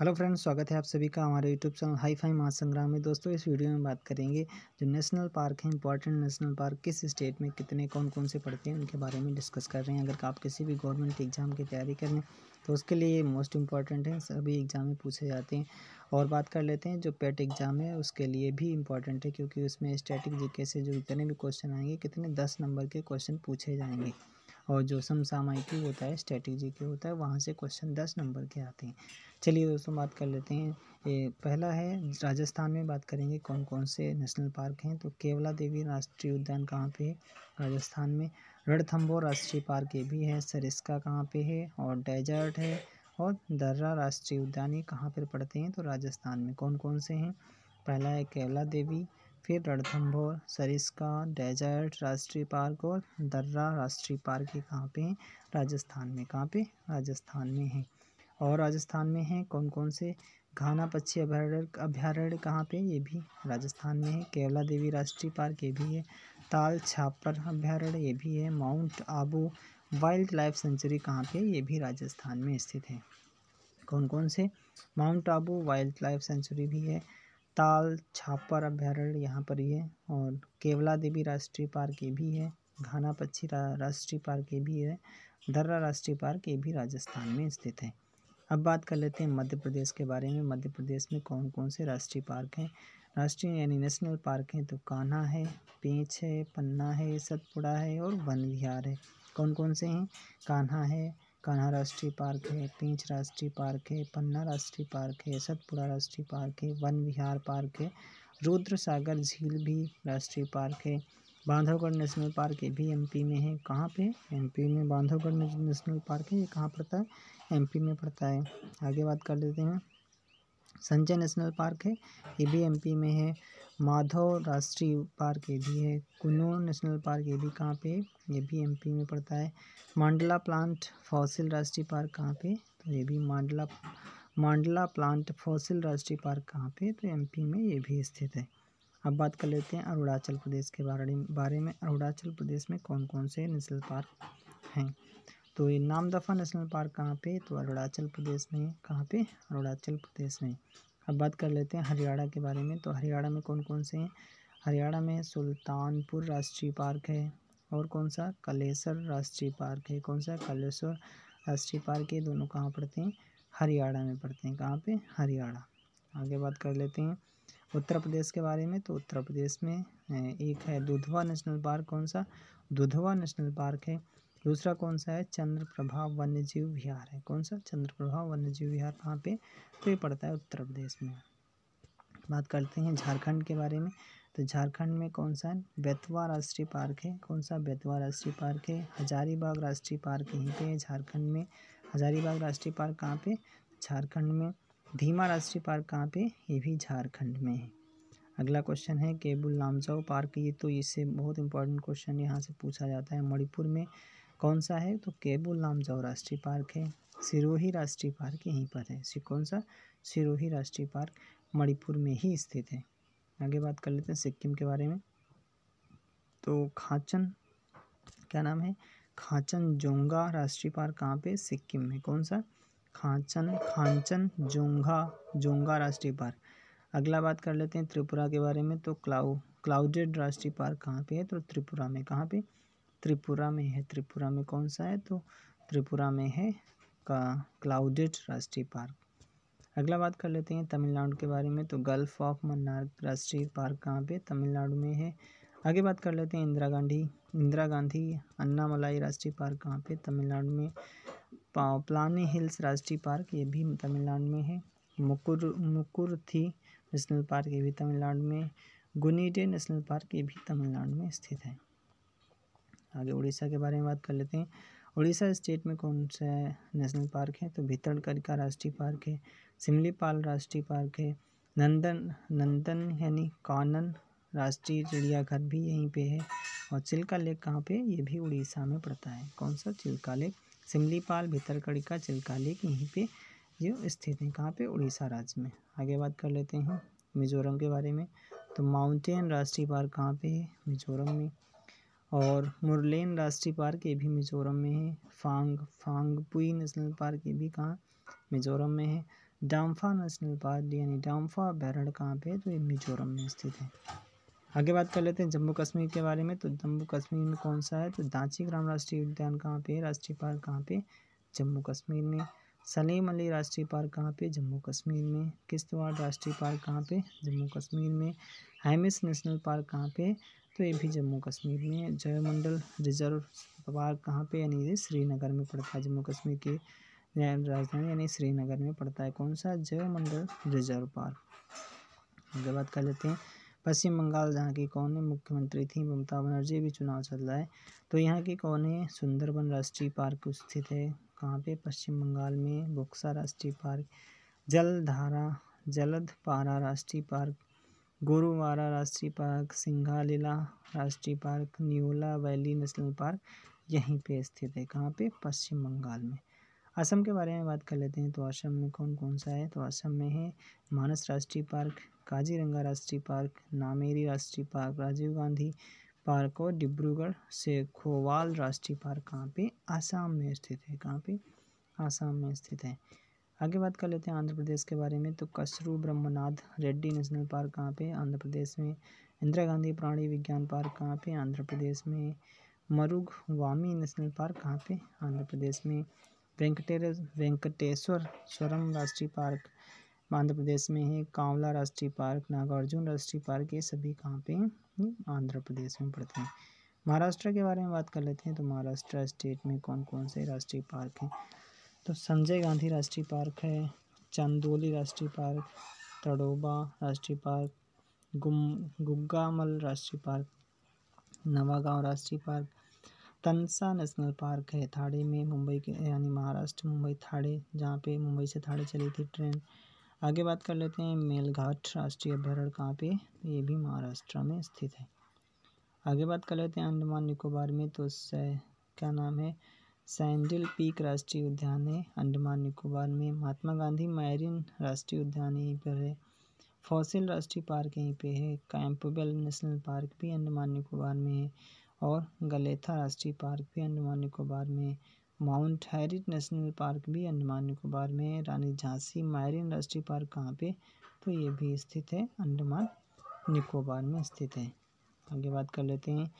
hello friends स्वागत है आप सभी का हमारे YouTube channel hi fi Mahasangram में दोस्तों इस वीडियो में बात करेंगे जो नेशनल पार्क है इंपॉर्टेंट नेशनल पार्क किस स्टेट में कितने कौन कौन से पढ़ते हैं उनके बारे में डिस्कस कर रहे हैं अगर आप किसी भी गवर्नमेंट एग्ज़ाम की तैयारी करें तो उसके लिए ये मोस्ट इंपॉर्टेंट है सभी एग्ज़ाम में पूछे जाते हैं और बात कर लेते हैं जो पेट एग्ज़ाम है उसके लिए भी इम्पॉर्टेंट है क्योंकि उसमें स्टैटिक जीके से जो जितने भी क्वेश्चन आएंगे कितने दस नंबर के क्वेश्चन पूछे जाएंगे और जो समसामयिकी होता है स्ट्रेटेजी के होता है वहाँ से क्वेश्चन दस नंबर के आते हैं चलिए दोस्तों बात कर लेते हैं ए, पहला है राजस्थान में बात करेंगे कौन कौन से नेशनल पार्क हैं तो केवला देवी राष्ट्रीय उद्यान कहाँ पे है राजस्थान में रणथम्बोर राष्ट्रीय पार्क ये भी है सरिस्का कहाँ पे है और डेजर्ट है और दर्रा राष्ट्रीय उद्यान ये कहाँ पर पड़ते हैं तो राजस्थान में कौन कौन से हैं पहला है केवला देवी फिर रणथंभौर सरिस्का डेजर्ट राष्ट्रीय पार्क और दर्रा राष्ट्रीय पार्क ये कहाँ पे हैं राजस्थान में कहाँ पे राजस्थान में है और राजस्थान में हैं कौन कौन से घाना पक्षी अभ्यारण्य अभ्यारण्य कहाँ पे ये भी राजस्थान में है केवला देवी राष्ट्रीय पार्क ये भी है ताल छापर अभ्यारण्य ये भी है mount Abu wild life sanctuary कहाँ पे ये भी राजस्थान में स्थित है कौन कौन से mount Abu wild life sanctuary भी है ताल छापर अभ्यारण्य यहाँ पर ही है और केवला देवी राष्ट्रीय पार्क ये भी है घाना पक्षी राष्ट्रीय पार्क ये भी है दर्रा राष्ट्रीय पार्क ये भी राजस्थान में स्थित है अब बात कर लेते हैं मध्य प्रदेश के बारे में मध्य प्रदेश में कौन कौन से राष्ट्रीय पार्क हैं राष्ट्रीय यानी नेशनल पार्क हैं तो कान्हा है पेंच है पन्ना है सतपुड़ा है और वन विहार है कौन कौन से हैं कान्हा है कान्हा राष्ट्रीय पार्क है पेंच राष्ट्रीय पार्क है पन्ना राष्ट्रीय पार्क है सतपुड़ा राष्ट्रीय पार्क है वन विहार पार्क है रुद्र सागर झील भी राष्ट्रीय पार्क है बांधवगढ़ नेशनल पार्क ये भी एमपी में है कहाँ पे एमपी में बांधवगढ़ नेशनल पार्क है ये कहाँ पड़ता है एमपी में पड़ता है आगे बात कर लेते हैं संजय नेशनल पार्क है ये भी एमपी में है माधव राष्ट्रीय पार्क ये भी है कुन्नूर नेशनल पार्क ये भी कहाँ पे ये भी एमपी में पड़ता है मांडला प्लांट फॉसिल राष्ट्रीय पार्क कहाँ पे तो ये भी मांडला मांडला प्लांट फॉसिल राष्ट्रीय पार्क कहाँ पे तो एमपी में ये भी स्थित है अब बात कर लेते हैं अरुणाचल प्रदेश के बारे बारे में अरुणाचल प्रदेश में कौन कौन से नेशनल पार्क हैं तो ये नामदफा नेशनल पार्क कहाँ पे तो अरुणाचल प्रदेश में कहाँ पे अरुणाचल प्रदेश में अब बात कर लेते हैं हरियाणा के बारे में तो हरियाणा में कौन कौन से हैं हरियाणा में सुल्तानपुर राष्ट्रीय पार्क है और कौन सा कलेसर राष्ट्रीय पार्क है कौन सा कलेसर राष्ट्रीय पार्क ये दोनों कहाँ पड़ते हैं हरियाणा में पड़ते हैं कहाँ पर हरियाणा आगे बात कर लेते हैं उत्तर प्रदेश के बारे में तो उत्तर प्रदेश में एक है दुधवा नेशनल पार्क कौन सा दुधवा नेशनल पार्क है दूसरा कौन सा है चंद्रप्रभा वन्यजीव विहार है कौन सा चंद्रप्रभा वन्यजीव विहार कहाँ पे तो ये पड़ता है उत्तर प्रदेश में बात करते हैं झारखंड के बारे में तो झारखंड में कौन सा बेतवा राष्ट्रीय पार्क है कौन सा बेतवा राष्ट्रीय पार्क है हजारीबाग राष्ट्रीय पार्क यहीं पे है झारखंड में हजारीबाग राष्ट्रीय पार्क कहाँ पे झारखंड में धीमा राष्ट्रीय पार्क कहाँ पे ये भी झारखंड में है अगला क्वेश्चन है केबुल नामजाओ पार्क ये तो इससे बहुत इंपॉर्टेंट क्वेश्चन यहाँ से पूछा जाता है मणिपुर में कौन सा है तो केबुल लामजाओ राष्ट्रीय पार्क है सिरोही राष्ट्रीय पार्क यहीं पर है कौन सा सिरोही राष्ट्रीय पार्क मणिपुर में ही स्थित है आगे बात कर लेते हैं सिक्किम के बारे में तो खाचन क्या नाम है खाचन जोंगा राष्ट्रीय पार्क कहाँ पे सिक्किम में कौन सा खाचन खांचन जोंगा जोंगा राष्ट्रीय पार्क अगला बात कर लेते हैं त्रिपुरा के बारे में तो क्लाउ क्लाउडेड राष्ट्रीय पार्क कहाँ पे है तो त्रिपुरा में कहाँ पे त्रिपुरा में है त्रिपुरा में कौन सा है तो त्रिपुरा में है का क्लाउडेड राष्ट्रीय पार्क अगला बात कर लेते हैं तमिलनाडु के बारे में तो गल्फ ऑफ मन्नार राष्ट्रीय पार्क कहाँ पे तमिलनाडु में है आगे बात कर लेते हैं इंदिरा गांधी इंदिरा गांधी अन्नामलाई राष्ट्रीय पार्क कहाँ पे तमिलनाडु में प्लाने हिल्स राष्ट्रीय पार्क ये भी तमिलनाडु में है मुकुर मुकुरथी नेशनल पार्क ये भी तमिलनाडु में गुनीडे नेशनल पार्क ये भी तमिलनाडु में स्थित है आगे उड़ीसा के बारे में बात कर लेते हैं उड़ीसा स्टेट में कौन सा नेशनल पार्क है तो भीतरकनिका राष्ट्रीय पार्क है सिमलीपाल राष्ट्रीय पार्क है नंदन नंदन यानी कानन राष्ट्रीय चिड़ियाघर भी यहीं पे है और चिल्का लेक कहाँ पे ये भी उड़ीसा में पड़ता है कौन सा चिल्का लेक सिमलीपाल भीतरकड़िका चिल्का लेक यहीं पे ये स्थित है कहाँ पे उड़ीसा राज्य में आगे बात कर लेते हैं मिजोरम के बारे में तो माउंटेन राष्ट्रीय पार्क कहाँ पे है मिजोरम में और मुरलेन राष्ट्रीय पार्क ये भी मिज़ोरम में है फांग फांगपुई नेशनल पार्क ये भी कहाँ मिज़ोरम में है डाम्फा नेशनल पार्क यानी डाम्फा बैरड़ कहाँ पे है तो ये मिज़ोरम में स्थित है आगे बात कर लेते हैं जम्मू कश्मीर के बारे में तो जम्मू कश्मीर में कौन सा है तो दांची ग्राम राष्ट्रीय उद्यान कहाँ पे है राष्ट्रीय पार्क कहाँ पे जम्मू कश्मीर में सलीम अली राष्ट्रीय पार्क कहाँ पे जम्मू कश्मीर में किश्तवाड़ राष्ट्रीय पार्क कहाँ पे जम्मू कश्मीर में हैमिस नेशनल पार्क कहाँ पे तो ये भी जम्मू कश्मीर में जयमंडल रिजर्व पार्क कहाँ पे यानी ये श्रीनगर में पड़ता है जम्मू कश्मीर के राजधानी यानी श्रीनगर में पड़ता है कौन सा जयमंडल रिजर्व पार्क आगे बात कर लेते हैं पश्चिम बंगाल जहाँ की कौन है मुख्यमंत्री थी ममता बनर्जी भी चुनाव चल रहा है तो यहाँ की कौन है सुंदरबन राष्ट्रीय पार्क स्थित है कहाँ पे पश्चिम बंगाल में बोक्सा राष्ट्रीय पार्क जलधारा जलद पारा राष्ट्रीय पार्क गुरुवारा राष्ट्रीय पार्क सिंघालीला राष्ट्रीय park Neora valley national park यहीं पे स्थित है कहाँ पे पश्चिम बंगाल में असम के बारे में बात कर लेते हैं तो असम में कौन कौन सा है तो असम में है मानस राष्ट्रीय पार्क काजीरंगा राष्ट्रीय पार्क नामेरी राष्ट्रीय पार्क राजीव गांधी पार्क और डिब्रूगढ़ से खोवाल राष्ट्रीय पार्क कहाँ पे आसाम में स्थित है कहाँ पे आसाम में स्थित है आगे बात कर लेते हैं आंध्र प्रदेश के बारे में तो कसरू ब्रह्मनाथ रेड्डी नेशनल पार्क कहाँ पे आंध्र प्रदेश में इंदिरा गांधी प्राणी विज्ञान पार्क कहाँ पे आंध्र प्रदेश में मरुग वामी नेशनल पार्क कहाँ पे आंध्र प्रदेश में वेंकटेर वेंकटेश्वर स्वरम राष्ट्रीय पार्क आंध्र प्रदेश में है कांवला राष्ट्रीय पार्क नागार्जुन राष्ट्रीय पार्क ये सभी कहाँ पे आंध्र प्रदेश में पड़ते हैं महाराष्ट्र के बारे में बात कर लेते हैं तो महाराष्ट्र स्टेट में कौन कौन से राष्ट्रीय पार्क हैं तो संजय गांधी राष्ट्रीय पार्क है चंदोली राष्ट्रीय पार्क तड़ोबा राष्ट्रीय पार्क गुम गुग्गामल राष्ट्रीय पार्क नवागांव राष्ट्रीय पार्क तनसा नेशनल पार्क है थाड़े में मुंबई के यानी महाराष्ट्र मुंबई थाड़े जहाँ पे मुंबई से थाड़े चली थी ट्रेन आगे बात कर लेते हैं मेलघाट राष्ट्रीय अभ्यारण्य कहाँ पे ये भी महाराष्ट्र में स्थित है आगे बात कर लेते हैं अंडमान निकोबार में तो क्या नाम है सैंडल पीक राष्ट्रीय उद्यान है अंडमान निकोबार में महात्मा गांधी मायरिन राष्ट्रीय उद्यान यहीं पर है फॉसिल राष्ट्रीय पार्क यहीं पे है कैंपबेल नेशनल पार्क भी अंडमान निकोबार में है और गलेथा राष्ट्रीय पार्क भी अंडमान निकोबार में है माउंट हैरिट नेशनल पार्क भी अंडमान निकोबार में है रानी झांसी मायरिन राष्ट्रीय पार्क कहाँ पर तो ये भी स्थित है अंडमान निकोबार में स्थित है आगे बात कर लेते हैं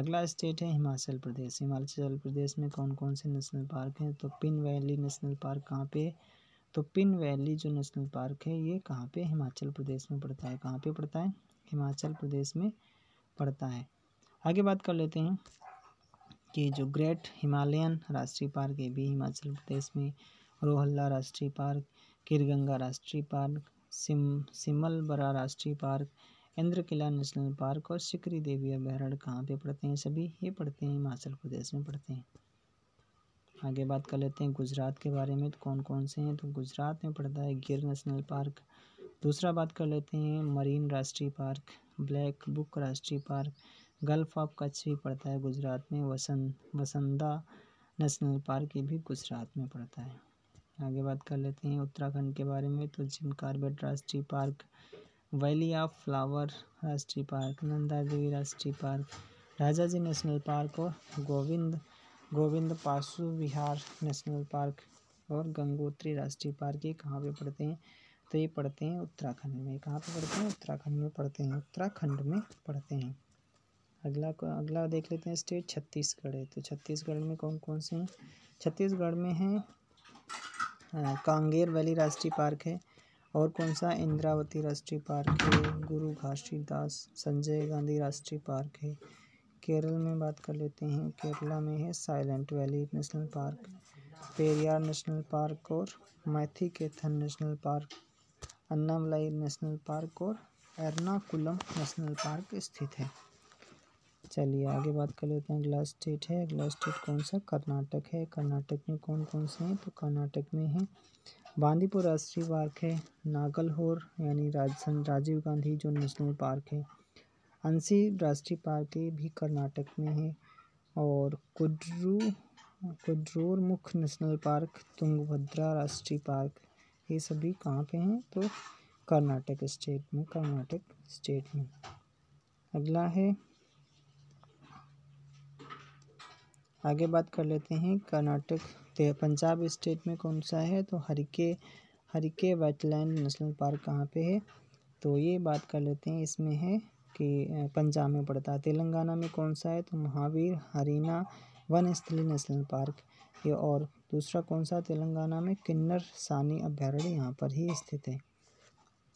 अगला स्टेट है हिमाचल प्रदेश हिमाचल प्रदेश में कौन कौन से नेशनल पार्क हैं तो पिन वैली नेशनल पार्क कहाँ पे तो पिन वैली जो नेशनल पार्क है ये कहाँ पे हिमाचल प्रदेश में पड़ता है कहाँ पे पड़ता है हिमाचल प्रदेश में पड़ता है आगे बात कर लेते हैं कि जो ग्रेट हिमालयन राष्ट्रीय पार्क ये भी हिमाचल प्रदेश में रोहल्ला राष्ट्रीय पार्क किरगंगा राष्ट्रीय पार्क सिम सिमलबरा राष्ट्रीय park Inder Kila national park और सिकरी देवी अभ्यारण्य कहाँ पे पड़ते हैं सभी ये पढ़ते हैं हिमाचल प्रदेश में पढ़ते हैं आगे बात कर लेते हैं गुजरात के बारे में तो कौन कौन से हैं तो गुजरात में पड़ता है गिर नेशनल पार्क दूसरा बात कर लेते हैं मरीन राष्ट्रीय पार्क ब्लैक बुक राष्ट्रीय पार्क गल्फ ऑफ कच्छ भी पड़ता है गुजरात में वसंत वसंदा नेशनल पार्क ये भी गुजरात में पड़ता है आगे बात कर लेते हैं उत्तराखंड के बारे में तो जिम कार्बेट राष्ट्रीय पार्क वैली ऑफ फ्लावर राष्ट्रीय पार्क नंदा देवी राष्ट्रीय park Rajaji national park और गोविंद गोविंद पासु विहार नेशनल पार्क और गंगोत्री राष्ट्रीय पार्क ये कहाँ पे पड़ते हैं तो ये पढ़ते हैं उत्तराखंड में कहाँ पे पढ़ते हैं उत्तराखंड में पढ़ते हैं उत्तराखंड में पढ़ते हैं अगला को अगला देख लेते हैं स्टेट छत्तीसगढ़ है तो छत्तीसगढ़ में कौन कौन से हैं छत्तीसगढ़ में है कांगेर वैली राष्ट्रीय पार्क है और कौन सा इंद्रावती राष्ट्रीय पार्क है गुरु घासीदास संजय गांधी राष्ट्रीय पार्क है केरल में बात कर लेते हैं केरला में है silent valley national park Periyar national park और Mathikettan national park Anamalai national park और एर्नाकुलम नेशनल पार्क स्थित है चलिए आगे बात कर लेते हैं अगला स्टेट है अगला स्टेट कौन सा कर्नाटक है कर्नाटक में कौन कौन से हैं तो कर्नाटक में है बांदीपुर राष्ट्रीय पार्क है नागलहोर यानी राजस्थान राजीव गांधी जो नेशनल पार्क है अंसी राष्ट्रीय पार्क भी कर्नाटक में है और कुड्रू कुड्रोर मुख्य नेशनल पार्क तुंगभद्रा राष्ट्रीय पार्क ये सभी कहाँ पे हैं तो कर्नाटक स्टेट में कर्नाटक स्टेट में अगला है आगे बात कर लेते हैं कर्नाटक पंजाब स्टेट में कौन सा है तो Harike Harike wetland national park कहाँ पे है तो ये बात कर लेते हैं इसमें है कि पंजाब में पड़ता है तेलंगाना में कौन सा है तो Mahavir Harina Vanasthali national park ये और दूसरा कौन सा तेलंगाना में किन्नर सानी अभ्यारण्य यहाँ पर ही स्थित है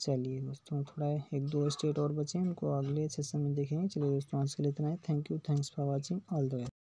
चलिए दोस्तों थोड़ा एक दो स्टेट और बचे हैं उनको अगले सेशन में देखेंगे चलिए दोस्तों आज के लिए इतना है thank you thanks for watching all the way